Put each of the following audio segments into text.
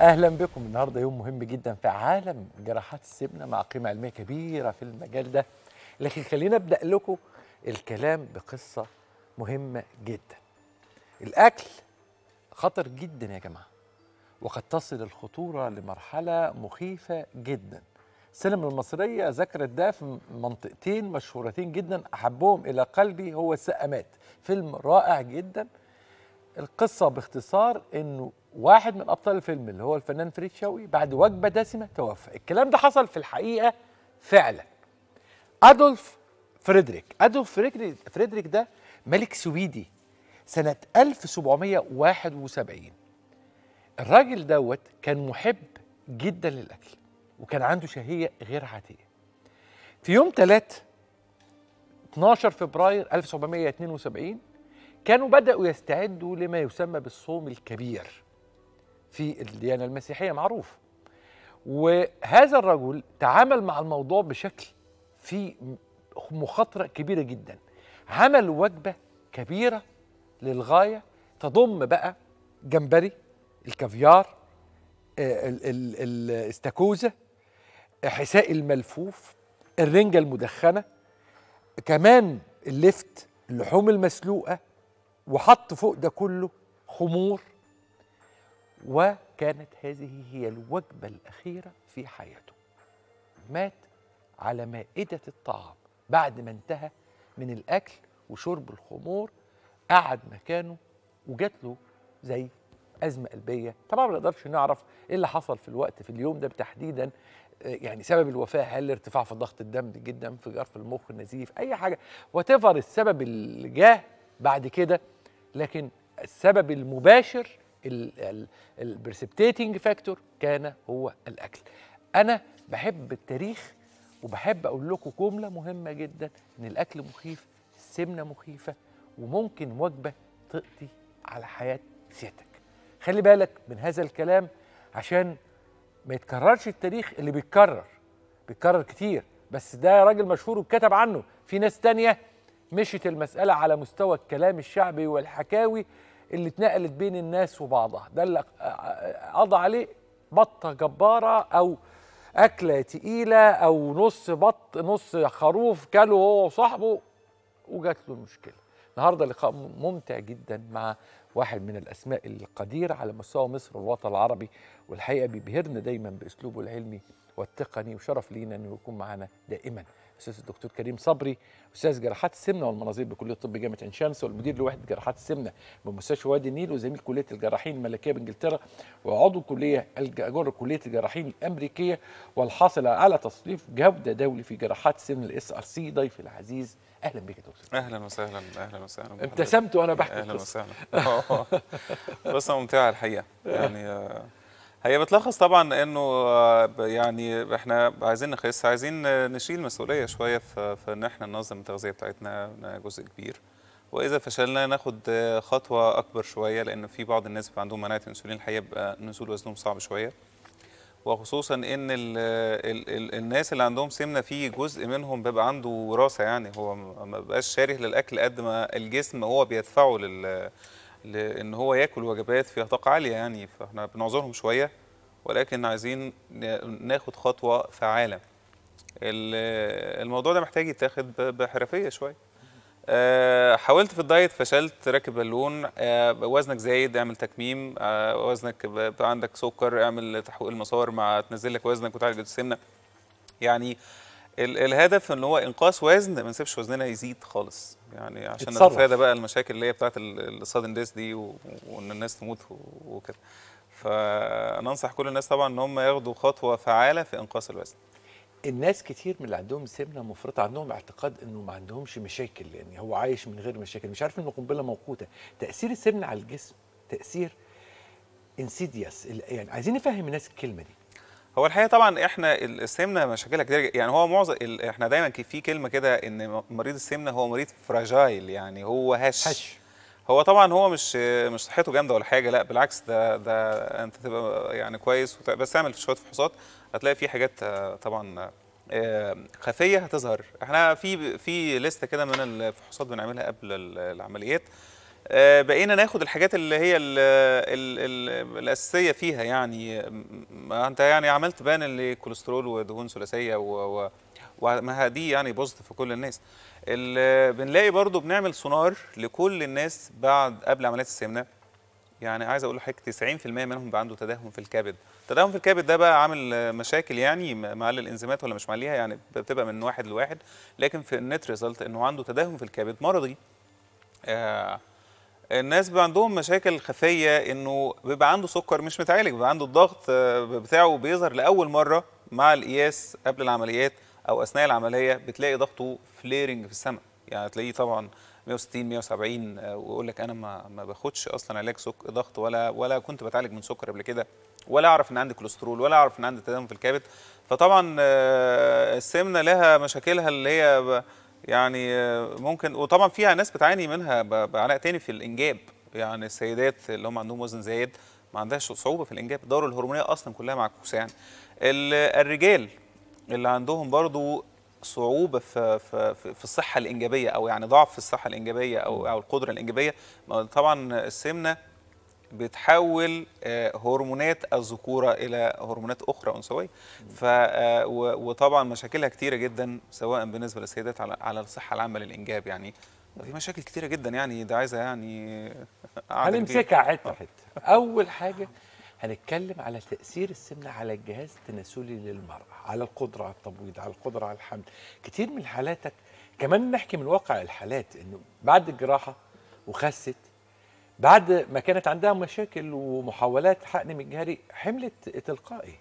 اهلا بكم النهارده يوم مهم جدا في عالم جراحات السمنه مع قيمه علميه كبيره في المجال ده لكن خلينا ابدا لكم الكلام بقصه مهمه جدا الاكل خطر جدا يا جماعه وقد تصل الخطوره لمرحله مخيفه جدا السينما المصريه ذكرت ده في منطقتين مشهورتين جدا احبهم الى قلبي هو السقامات فيلم رائع جدا القصه باختصار انه واحد من ابطال الفيلم اللي هو الفنان فريد شوقي بعد وجبه دسمه توفى الكلام ده حصل في الحقيقه فعلا ادولف فريدريك ادولف فريدريك ده ملك سويدي سنه 1771 الراجل دوت كان محب جدا للاكل وكان عنده شهيه غير عاديه في يوم 3 12 فبراير 1772 كانوا بدأوا يستعدوا لما يسمى بالصوم الكبير في الديانة المسيحية معروف وهذا الرجل تعامل مع الموضوع بشكل في مخاطرة كبيرة جدا عمل وجبة كبيرة للغاية تضم بقى جمبري الكافيار آه، الاستاكوزا حساء الملفوف الرنجة المدخنة كمان اللفت اللحوم المسلوقة وحط فوق ده كله خمور وكانت هذه هي الوجبة الأخيرة في حياته مات على مائدة الطعام بعد ما انتهى من الأكل وشرب الخمور قعد مكانه وجات له زي أزمة قلبية طبعا ما نقدرش نعرف إيه اللي حصل في الوقت في اليوم ده تحديدا آه، يعني سبب الوفاة هل ارتفاع في ضغط الدم جدا انفجار في المخ النزيف أي حاجة وتفر السبب اللي جاه بعد كده لكن السبب المباشر البرسبتيتنج فاكتور كان هو الاكل انا بحب التاريخ وبحب اقول لكم جمله مهمه جدا ان الاكل مخيف السمنه مخيفه وممكن وجبه تقضي على حياه سيادتك خلي بالك من هذا الكلام عشان ما يتكررش التاريخ اللي بيتكرر بيتكرر كتير بس ده راجل مشهور وكتب عنه في ناس تانية مشت المسألة على مستوى الكلام الشعبي والحكاوي اللي اتنقلت بين الناس وبعضها ده اللي قضى عليه بطه جباره او اكله تقيله او نص بط نص خروف كله هو وصاحبه وجات له المشكله النهارده لقاء ممتع جدا مع واحد من الاسماء القدير على مستوى مصر والوطن العربي والحقيقه بيبهرنا دايما باسلوبه العلمي والتقني وشرف لينا انه يكون معانا دائما استاذ الدكتور كريم صبري استاذ جراحات السمنه والمناظير بكليه الطب جامعه عين شمس والمدير لوحده جراحات السمنه بمستشفى وادي النيل وزميل كليه الجراحين الملكيه بانجلترا وعضو كليه الجر كليه الجراحين الامريكيه والحاصل على تصنيف جوده دولي في جراحات السمنه الاس ار سي ضيفي العزيز اهلا بك يا دكتور اهلا وسهلا اهلا وسهلا ابتسمت وانا بحكي اهلا وسهلا قصه ممتعه الحقيقه يعني آه، هي بتلخص طبعا انه آه، يعني احنا عايزين نخس عايزين نشيل مسؤوليه شويه في ان احنا ننظم التغذيه بتاعتنا جزء كبير واذا فشلنا ناخد خطوه اكبر شويه لان في بعض الناس بيبقى عندهم مناعه انسولين الحقيقه بيبقى نزول وزنهم صعب شويه وخصوصا ان الـ الـ الـ الناس اللي عندهم سمنه في جزء منهم بيبقى عنده وراثه يعني هو ما بقاش شاره للاكل قد ما الجسم هو بيدفعه لل لان هو ياكل وجبات فيها طاقه عاليه يعني فاحنا بنعذرهم شويه ولكن عايزين ناخد خطوه فعاله الموضوع ده محتاج يتاخد بحرفيه شويه آه، حاولت في الدايت فشلت راكب بالون آه، وزنك زايد اعمل تكميم آه، وزنك عندك سكر اعمل تحويل المسار مع تنزل لك وزنك وتعالج السمنه يعني الهدف ان هو انقاص وزن ما نسيبش وزننا يزيد خالص يعني عشان نتفادى بقى المشاكل اللي هي بتاعت السادن ديس دي وان الناس تموت وكده فانا انصح كل الناس طبعا ان هم ياخدوا خطوه فعاله في انقاص الوزن الناس كتير من اللي عندهم سمنه مفرطه عندهم اعتقاد انه ما عندهمش مشاكل يعني هو عايش من غير مشاكل مش عارف ان القنبله موقوته تاثير السمنه على الجسم تاثير انسيدياس يعني عايزين نفهم الناس الكلمه دي هو الحقيقه طبعا احنا السمنه مشاكلها كتير يعني هو معظم احنا دايما في كلمه كده ان مريض السمنه هو مريض فراجايل يعني هو هش هش هو طبعا هو مش مش صحته جامده ولا حاجه لا بالعكس ده ده انت تبقى يعني كويس بس اعمل شويه فحوصات هتلاقي في حاجات طبعا آه، خفيه هتظهر احنا في في لسته كده من الفحوصات بنعملها قبل العمليات آه، بقينا ناخد الحاجات اللي هي ال ال الـ الاساسيه فيها يعني انت يعني عملت بان الكوليسترول ودهون ثلاثيه وما دي يعني بوزت في كل الناس بنلاقي برضو بنعمل سونار لكل الناس بعد قبل عمليات السمنه يعني عايز اقول لحضرتك 90% منهم بقى عنده تدهن في الكبد تدهن في الكبد ده بقى عامل مشاكل يعني معلي الانزيمات ولا مش معليها يعني بتبقى من واحد لواحد لكن في النت ريزلت انه عنده تدهن في الكبد مرضي آه الناس بيبقى عندهم مشاكل خفيه انه بيبقى عنده سكر مش متعالج بيبقى عنده الضغط آه، بتاعه بيظهر لاول مره مع القياس قبل العمليات او اثناء العمليه بتلاقي ضغطه فليرنج في السماء يعني تلاقيه طبعا 160 170 آه، ويقول لك انا ما ما باخدش اصلا علاج سكر ضغط ولا ولا كنت بتعالج من سكر قبل كده ولا اعرف ان عندي كوليسترول ولا اعرف ان عندي تداخل في الكبد فطبعا آه، السمنه لها مشاكلها اللي هي يعني آه، ممكن وطبعا فيها ناس بتعاني منها بعلاء تاني في الانجاب يعني السيدات اللي هم عندهم وزن زايد ما عندهاش صعوبه في الانجاب الدوره الهرمونيه اصلا كلها معكوسه يعني الرجال اللي عندهم برضو صعوبه في في في الصحه الانجابيه او يعني ضعف في الصحه الانجابيه او او القدره الانجابيه طبعا السمنه بتحول آه، هرمونات الذكوره الى هرمونات اخرى انثويه ف آه، وطبعا مشاكلها كتيره جدا سواء بالنسبه للسيدات على الصحه العامه للانجاب يعني في مشاكل كتيره جدا يعني ده عايزه يعني آه، هنمسكها حته حته اول حاجه هنتكلم على تاثير السمنه على الجهاز التناسلي للمراه على القدره على التبويض على القدره على الحمل كتير من حالاتك كمان نحكي من واقع الحالات انه بعد الجراحه وخست بعد ما كانت عندها مشاكل ومحاولات حقن مجهري حملت تلقائي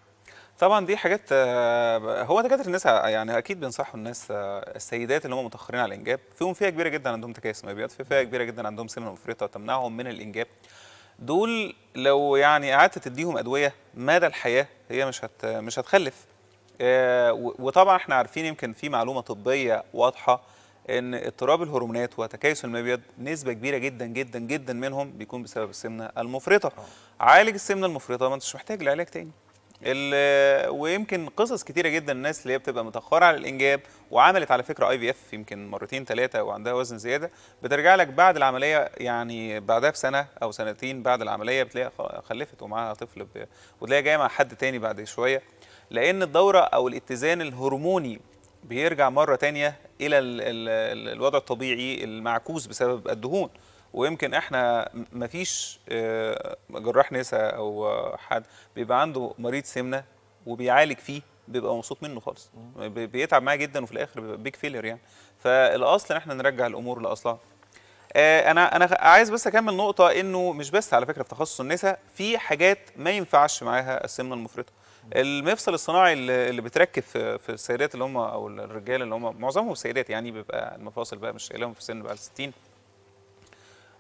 طبعا دي حاجات آه، هو دكاتره الناس يعني اكيد بينصحوا الناس آه، السيدات اللي هم متاخرين على الانجاب فيهم فئه كبيره جدا عندهم تكيس بيض في فئه كبيره جدا عندهم سمنه مفرطه تمنعهم من الانجاب دول لو يعني قعدت تديهم ادويه مدى الحياه هي مش هت مش هتخلف آه، وطبعا احنا عارفين يمكن في معلومه طبيه واضحه ان اضطراب الهرمونات وتكيس المبيض نسبه كبيره جدا جدا جدا منهم بيكون بسبب السمنه المفرطه آه. عالج السمنه المفرطه ما انتش محتاج لعلاج تاني ويمكن قصص كتيره جدا الناس اللي هي بتبقى متاخره على الانجاب وعملت على فكره اي في اف يمكن مرتين ثلاثه وعندها وزن زياده بترجع لك بعد العمليه يعني بعدها بسنه او سنتين بعد العمليه بتلاقيها خلفت ومعاها طفل وتلاقيها جايه مع حد تاني بعد شويه لان الدوره او الاتزان الهرموني بيرجع مرة تانية إلى الوضع الطبيعي المعكوس بسبب الدهون ويمكن احنا مفيش آه، جراح نساء او حد بيبقى عنده مريض سمنه وبيعالج فيه بيبقى مبسوط منه خالص بيتعب معاه جدا وفي الاخر بيبقى بيك فيلر يعني فالاصل ان احنا نرجع الامور لاصلها آه، انا انا عايز بس اكمل نقطه انه مش بس على فكره في تخصص النساء في حاجات ما ينفعش معاها السمنه المفرطه المفصل الصناعي اللي بتركب في السيدات اللي هم او الرجاله اللي هم معظمهم سيدات يعني بيبقى المفاصل بقى مش شايلهم في سن بقى ال 60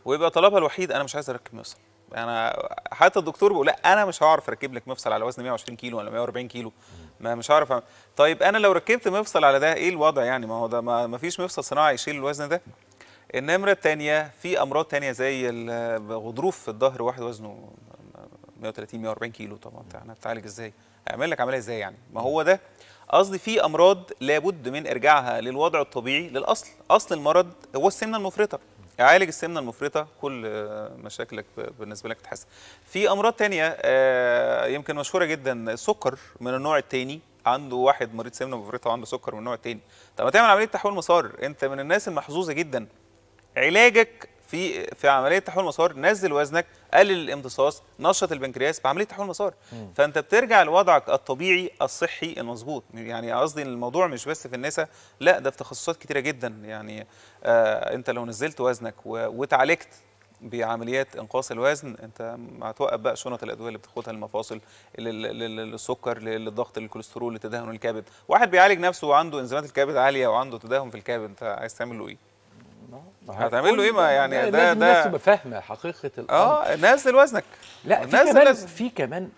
ويبقى طلبها الوحيد انا مش عايز اركب مفصل انا حتى الدكتور بيقول لا انا مش هعرف اركب لك مفصل على وزن 120 كيلو ولا 140 كيلو ما مش هعرف طيب انا لو ركبت مفصل على ده ايه الوضع يعني ما هو ده ما فيش مفصل صناعي يشيل الوزن ده النمره الثانيه في امراض ثانيه زي غضروف في الظهر واحد وزنه 130 140 كيلو طبعا انت بتعالج ازاي اعمل لك عمليه ازاي يعني ما هو ده قصدي في امراض لابد من ارجاعها للوضع الطبيعي للاصل اصل المرض هو السمنه المفرطه عالج السمنه المفرطه كل مشاكلك بالنسبه لك تحس في امراض تانية آه، يمكن مشهوره جدا السكر من النوع الثاني عنده واحد مريض سمنه مفرطه وعنده سكر من النوع الثاني طب ما تعمل عمليه تحويل مسار انت من الناس المحظوظه جدا علاجك في في عمليه تحويل مسار نزل وزنك قلل الامتصاص نشط البنكرياس بعمليه تحويل مسار فانت بترجع لوضعك الطبيعي الصحي المظبوط يعني قصدي الموضوع مش بس في النساء لا ده في تخصصات كتيره جدا يعني آه انت لو نزلت وزنك وتعالجت بعمليات انقاص الوزن انت هتوقف بقى شنط الادويه اللي بتاخدها للمفاصل للسكر للضغط للكوليسترول لتدهن الكبد واحد بيعالج نفسه وعنده انزيمات الكبد عاليه وعنده تدهن في الكبد انت عايز تعمل له ايه هتعمل له ايه ما يعني ده ده الناس تبقى فاهمه حقيقه الامر اه نازل وزنك لا في كمان في كمان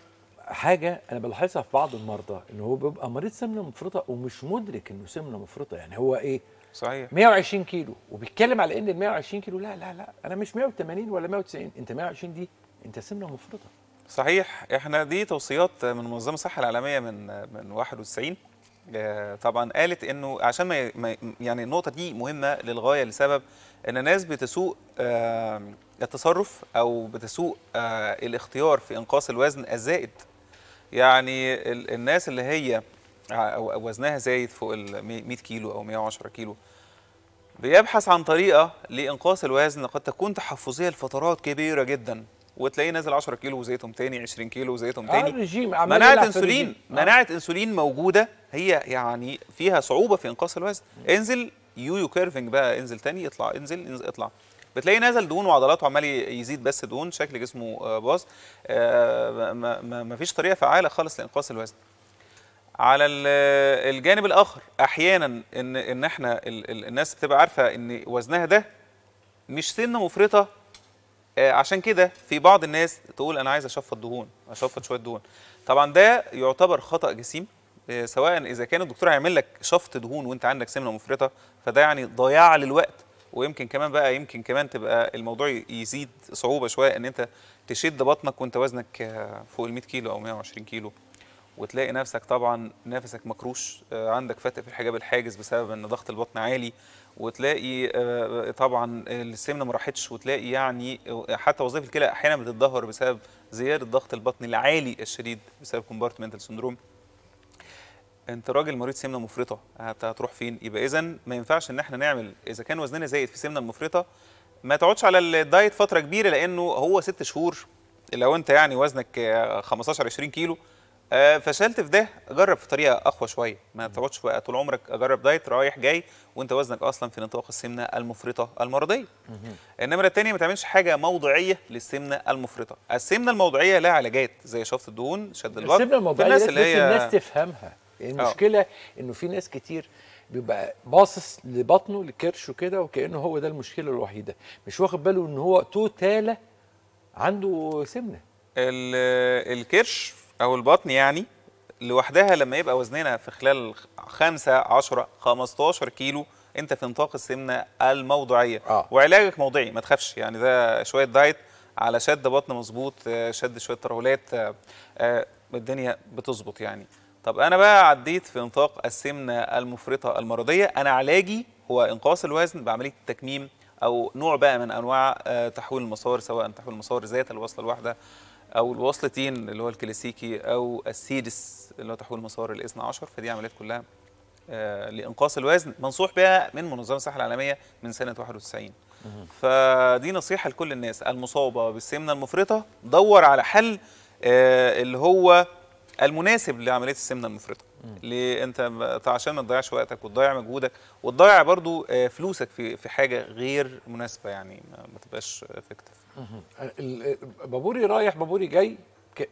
حاجه انا بلاحظها في بعض المرضى ان هو بيبقى مريض سمنه مفرطه ومش مدرك انه سمنه مفرطه يعني هو ايه صحيح 120 كيلو وبيتكلم على ان ال 120 كيلو لا لا لا انا مش 180 ولا 190 انت 120 دي انت سمنه مفرطه صحيح احنا دي توصيات من منظمه الصحه العالميه من من 91 آه، طبعا قالت انه عشان ما يعني النقطه دي مهمه للغايه لسبب ان الناس بتسوق آه، التصرف او بتسوق آه، الاختيار في انقاص الوزن الزائد يعني الناس اللي هي وزنها زايد فوق ال 100 كيلو او 110 كيلو بيبحث عن طريقه لانقاص الوزن قد تكون تحفظيه لفترات كبيره جدا وتلاقيه نازل 10 كيلو وزيتهم تاني 20 كيلو وزيتهم آه، تاني آه الرجيم مناعه انسولين مناعه انسولين موجوده هي يعني فيها صعوبه في انقاص الوزن انزل يويو كيرفنج بقى انزل تاني اطلع انزل, انزل اطلع بتلاقي نازل دهون وعضلاته عمال يزيد بس دهون شكل جسمه آه، باظ آه، ما فيش طريقه فعاله خالص لانقاص الوزن على الجانب الاخر احيانا ان ان احنا الناس بتبقى عارفه ان وزنها ده مش سنه مفرطه آه، عشان كده في بعض الناس تقول انا عايز اشفط دهون اشفط شويه دهون طبعا ده يعتبر خطا جسيم آه، سواء اذا كان الدكتور هيعمل لك شفط دهون وانت عندك سمنه مفرطه فده يعني ضياع للوقت ويمكن كمان بقى يمكن كمان تبقى الموضوع يزيد صعوبه شويه ان انت تشد بطنك وانت وزنك آه، فوق ال 100 كيلو او 120 كيلو وتلاقي نفسك طبعا نفسك مكروش آه، عندك فتق في الحجاب الحاجز بسبب ان ضغط البطن عالي وتلاقي آه، طبعا السمنه ما راحتش وتلاقي يعني حتى وظيفه الكلى احيانا بتتدهور بسبب زياده ضغط البطن العالي الشديد بسبب كومبارتمنتال سندروم انت راجل مريض سمنه مفرطه هتروح فين يبقى اذا ما ينفعش ان احنا نعمل اذا كان وزننا زايد في السمنه المفرطه ما تقعدش على الدايت فتره كبيره لانه هو ست شهور لو انت يعني وزنك 15 20 كيلو آه، فشلت في ده جرب في طريقه اقوى شويه ما تقعدش بقى طول عمرك اجرب دايت رايح جاي وانت وزنك اصلا في نطاق السمنه المفرطه المرضيه النمره الثانيه ما تعملش حاجه موضعيه للسمنه المفرطه السمنه الموضعيه لها علاجات زي شفط الدهون شد البطن السمنه الموضعيه الناس اللي هي الناس تفهمها المشكله آه. انه في ناس كتير بيبقى باصص لبطنه لكرشه كده وكانه هو ده المشكله الوحيده مش واخد باله ان هو توتاله عنده سمنه الكرش او البطن يعني لوحدها لما يبقى وزننا في خلال 5 10 15 كيلو انت في نطاق السمنه الموضعيه آه. وعلاجك موضعي ما تخافش يعني ده شويه دايت على شد بطن مظبوط شد شويه ترهلات آه، آه، الدنيا بتظبط يعني طب انا بقى عديت في نطاق السمنه المفرطه المرضيه انا علاجي هو انقاص الوزن بعمليه التكميم او نوع بقى من انواع آه، تحويل المسار سواء تحويل المسار ذات الوصله الواحده او الوصلتين اللي هو الكلاسيكي او السيدس اللي هو تحويل مسار الاثنى عشر فدي عمليات كلها آه، لانقاص الوزن منصوح بها من منظمه الصحه العالميه من سنه 91 فدي نصيحه لكل الناس المصابه بالسمنه المفرطه دور على حل آه، اللي هو المناسب لعمليه السمنه المفرطه ليه انت عشان ما تضيعش وقتك وتضيع مجهودك وتضيع برضو آه، فلوسك في في حاجه غير مناسبه يعني ما تبقاش افكتيف بابوري رايح بابوري جاي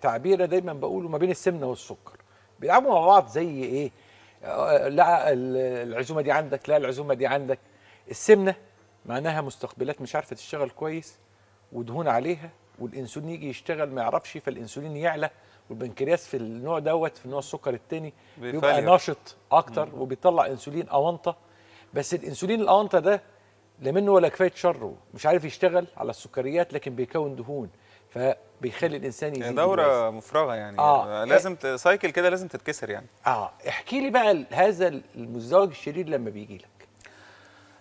تعبير دايما بقوله ما بين السمنه والسكر بيلعبوا مع بعض زي ايه آه، لا العزومه دي عندك لا العزومه دي عندك السمنه معناها مستقبلات مش عارفه تشتغل كويس ودهون عليها والانسولين يجي يشتغل ما يعرفش فالانسولين يعلى والبنكرياس في النوع دوت في نوع السكر الثاني بيبقى ناشط اكتر مم. وبيطلع انسولين اونطه بس الانسولين الاونطه ده لا منه ولا كفايه شره مش عارف يشتغل على السكريات لكن بيكون دهون فبيخلي الانسان يعني يزيد دوره مفرغه يعني آه. لازم سايكل كده لازم تتكسر يعني اه احكي لي بقى هذا المزدوج الشرير لما بيجي لك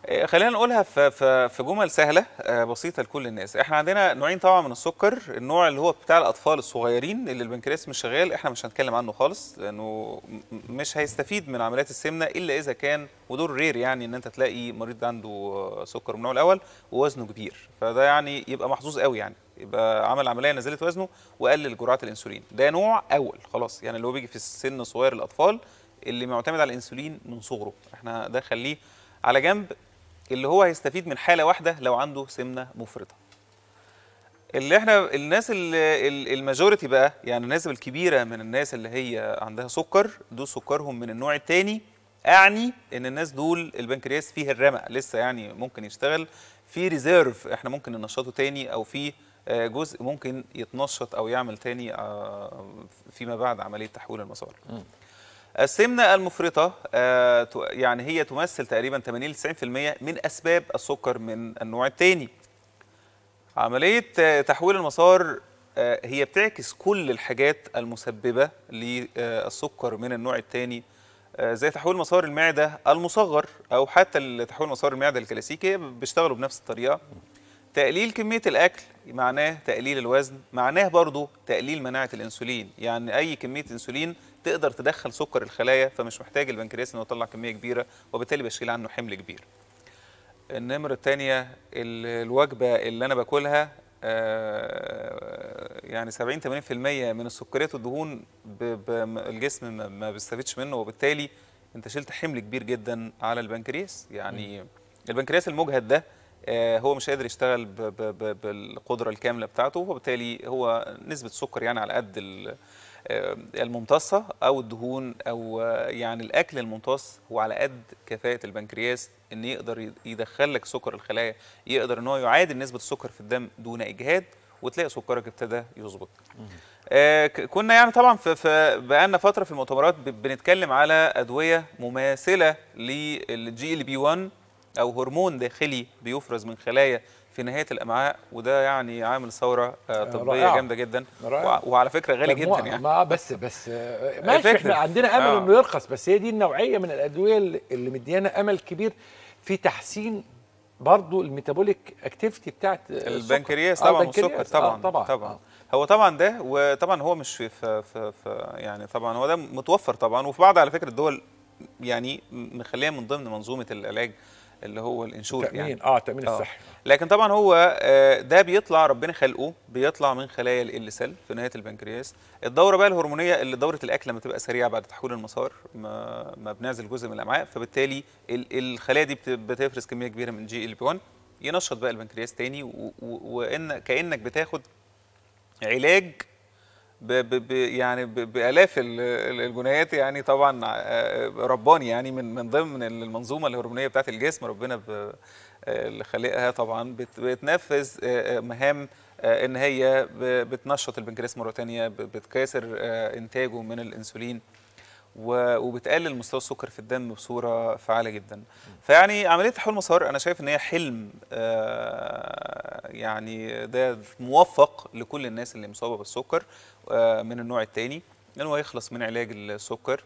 آه، خلينا نقولها في في جمل سهله آه، بسيطه لكل الناس احنا عندنا نوعين طبعا من السكر النوع اللي هو بتاع الاطفال الصغيرين اللي البنكرياس مش شغال احنا مش هنتكلم عنه خالص لانه مش هيستفيد من عمليات السمنه الا اذا كان ودور رير يعني ان انت تلاقي مريض عنده آه، سكر من النوع الاول ووزنه كبير فده يعني يبقى محظوظ قوي يعني يبقى عمل عمليه نزلت وزنه وقلل جرعات الانسولين ده نوع اول خلاص يعني اللي هو بيجي في السن صغير الاطفال اللي معتمد على الانسولين من صغره احنا ده خليه على جنب اللي هو هيستفيد من حاله واحده لو عنده سمنه مفرطه اللي احنا الناس الماجوريتي بقى يعني الناس الكبيره من الناس اللي هي عندها سكر دول سكرهم من النوع الثاني اعني ان الناس دول البنكرياس فيه الرمق لسه يعني ممكن يشتغل في ريزيرف احنا ممكن ننشطه تاني او في آه، جزء ممكن يتنشط او يعمل تاني آه، فيما بعد عمليه تحويل المسار السمنة المفرطة آه، يعني هي تمثل تقريبا 80 ل 90% من أسباب السكر من النوع الثاني. عملية آه، تحويل المسار آه، هي بتعكس كل الحاجات المسببة للسكر من النوع الثاني زي تحويل مسار المعدة المصغر أو حتى تحويل مسار المعدة الكلاسيكي بيشتغلوا بنفس الطريقة. تقليل كمية الأكل معناه تقليل الوزن معناه برضو تقليل مناعة الأنسولين يعني أي كمية أنسولين تقدر تدخل سكر الخلايا فمش محتاج البنكرياس انه يطلع كميه كبيره وبالتالي بشيل عنه حمل كبير. النمرة الثانية الوجبة اللي أنا باكلها آه، يعني 70 80% من السكريات والدهون الجسم ما بيستفيدش منه وبالتالي أنت شلت حمل كبير جدا على البنكرياس يعني البنكرياس المجهد ده آه، هو مش قادر يشتغل بالقدره الكامله بتاعته وبالتالي هو نسبه سكر يعني على قد آه، الممتصه او الدهون او آه، يعني الاكل الممتص هو على قد كفاءه البنكرياس ان يقدر يدخل لك سكر الخلايا يقدر ان هو يعادل نسبه السكر في الدم دون اجهاد وتلاقي سكرك ابتدى يظبط آه كنا يعني طبعا في, في بقالنا فتره في المؤتمرات بنتكلم على ادويه مماثله للجي ال بي 1 او هرمون داخلي بيفرز من خلايا في نهايه الامعاء وده يعني عامل ثوره آه، آه، طبيه جامده جدا وعلى فكره غالي جدا يعني ما بس بس آه، ماشي احنا عندنا امل آه. انه يرخص بس هي دي النوعيه من الادويه اللي مديانا امل كبير في تحسين برضه الميتابوليك اكتيفيتي بتاعت البنكرياس طبعا والسكر طبعا آه طبعا, طبعا. آه. هو طبعا ده وطبعا هو مش في, في, في يعني طبعا هو ده متوفر طبعا وفي بعض على فكره الدول يعني مخليه من ضمن منظومه العلاج اللي هو الانشور يعني. تأمين يعني. اه تامين آه. لكن طبعا هو آه، ده بيطلع ربنا خلقه بيطلع من خلايا ال سيل في نهايه البنكرياس الدوره بقى الهرمونيه اللي دوره الاكل لما تبقى سريعه بعد تحويل المسار ما, ما بنعزل جزء من الامعاء فبالتالي الخلايا دي بتفرز كميه كبيره من جي ال بي 1 ينشط بقى البنكرياس تاني وان كانك بتاخد علاج ب ب يعني بالاف الجنيات يعني طبعا آه، رباني يعني من من ضمن المنظومه الهرمونيه بتاعت الجسم ربنا آه، اللي خالقها طبعا بتنفذ آه، مهام ان هي بتنشط البنكرياس مره ثانيه بتكاسر انتاجه من الانسولين وبتقلل مستوى السكر في الدم بصوره فعاله جدا فيعني عمليه تحويل مسار انا شايف ان هي حلم آه، يعني ده موفق لكل الناس اللي مصابه بالسكر آه، من النوع الثاني انه يخلص من علاج السكر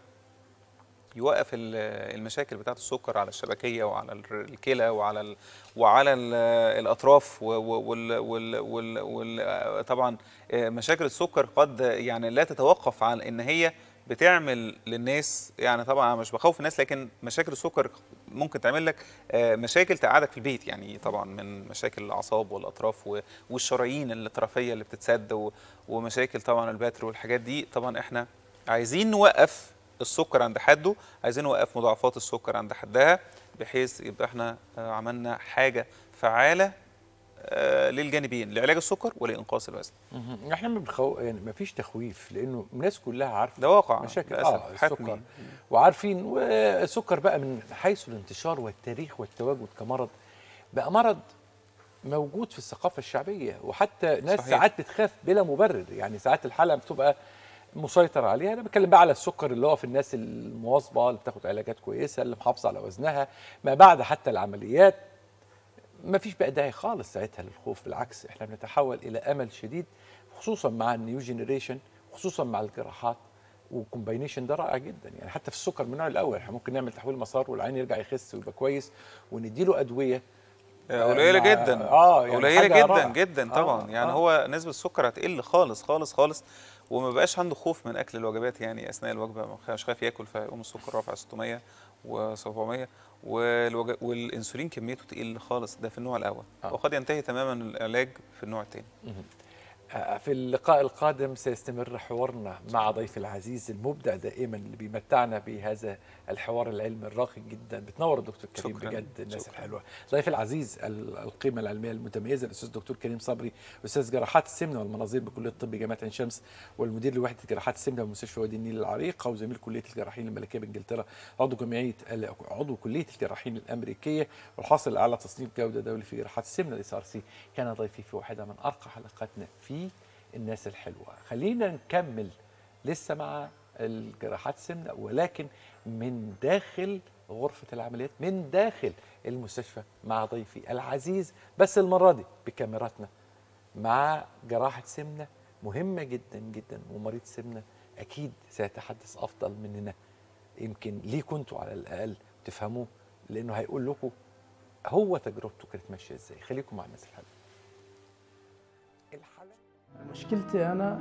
يوقف المشاكل بتاعه السكر على الشبكيه وعلى الكلى وعلى الـ وعلى الـ الاطراف وال وال وال وال طبعا آه، مشاكل السكر قد يعني لا تتوقف عن ان هي بتعمل للناس يعني طبعا مش بخوف الناس لكن مشاكل السكر ممكن تعمل لك آه، مشاكل تقعدك في البيت يعني طبعا من مشاكل الاعصاب والاطراف والشرايين الاطرافيه اللي بتتسد ومشاكل طبعا البتر والحاجات دي طبعا احنا عايزين نوقف السكر عند حده عايزين نوقف مضاعفات السكر عند حدها بحيث يبقى احنا آه، عملنا حاجه فعاله آه، للجانبين لعلاج السكر ولانقاص الوزن احنا ما بنخو... يعني ما فيش تخويف لانه الناس كلها عارفه ده واقع مشاكل آه السكر وعارفين والسكر بقى من حيث الانتشار والتاريخ والتواجد كمرض بقى مرض موجود في الثقافه الشعبيه وحتى ناس صحيح. ساعات بتخاف بلا مبرر يعني ساعات الحاله بتبقى مسيطر عليها انا بتكلم بقى على السكر اللي هو في الناس المواظبه اللي بتاخد علاجات كويسه اللي محافظه على وزنها ما بعد حتى العمليات ما فيش بقى داعي خالص ساعتها للخوف بالعكس احنا بنتحول الى امل شديد خصوصا مع النيو جينيريشن خصوصا مع الجراحات والكومباينيشن ده رائع جدا يعني حتى في السكر من النوع الاول احنا ممكن نعمل تحويل مسار والعين يرجع يخس ويبقى كويس ونديله ادويه آه، قليله جدا اه يعني قليله جدا رائع. جدا آه، طبعا آه يعني آه. هو نسبه السكر هتقل خالص خالص خالص وما بقاش عنده خوف من اكل الوجبات يعني اثناء الوجبه مش خايف ياكل فيقوم السكر رافع 600 و700 والوج... والانسولين كميته تقل خالص ده في النوع الاول آه. وقد ينتهي تماما العلاج في النوع الثاني في اللقاء القادم سيستمر حوارنا مع ضيف العزيز المبدع دائما اللي بيمتعنا بهذا الحوار العلمي الراقي جدا بتنور الدكتور كريم شكرا. بجد الناس شكرا. الحلوه ضيف العزيز القيمه العلميه المتميزه الاستاذ الدكتور كريم صبري استاذ جراحات السمنه والمناظير بكليه الطب جامعه عين شمس والمدير لوحده جراحات السمنه بمستشفى وادي النيل العريق وزميل كليه الجراحين الملكيه بانجلترا عضو جمعيه عضو كليه الجراحين الامريكيه والحاصل على تصنيف جوده دولي في جراحات السمنه الاس ار سي كان ضيفي في واحده من ارقى حلقاتنا في الناس الحلوة خلينا نكمل لسه مع الجراحات السمنة ولكن من داخل غرفة العمليات من داخل المستشفى مع ضيفي العزيز بس المرة دي بكاميراتنا مع جراحة سمنة مهمة جدا جدا ومريض سمنة أكيد سيتحدث أفضل مننا يمكن ليه كنتوا على الأقل تفهموه لأنه هيقول لكم هو تجربته كانت ماشية إزاي خليكم مع الناس الحلوة مشكلتي انا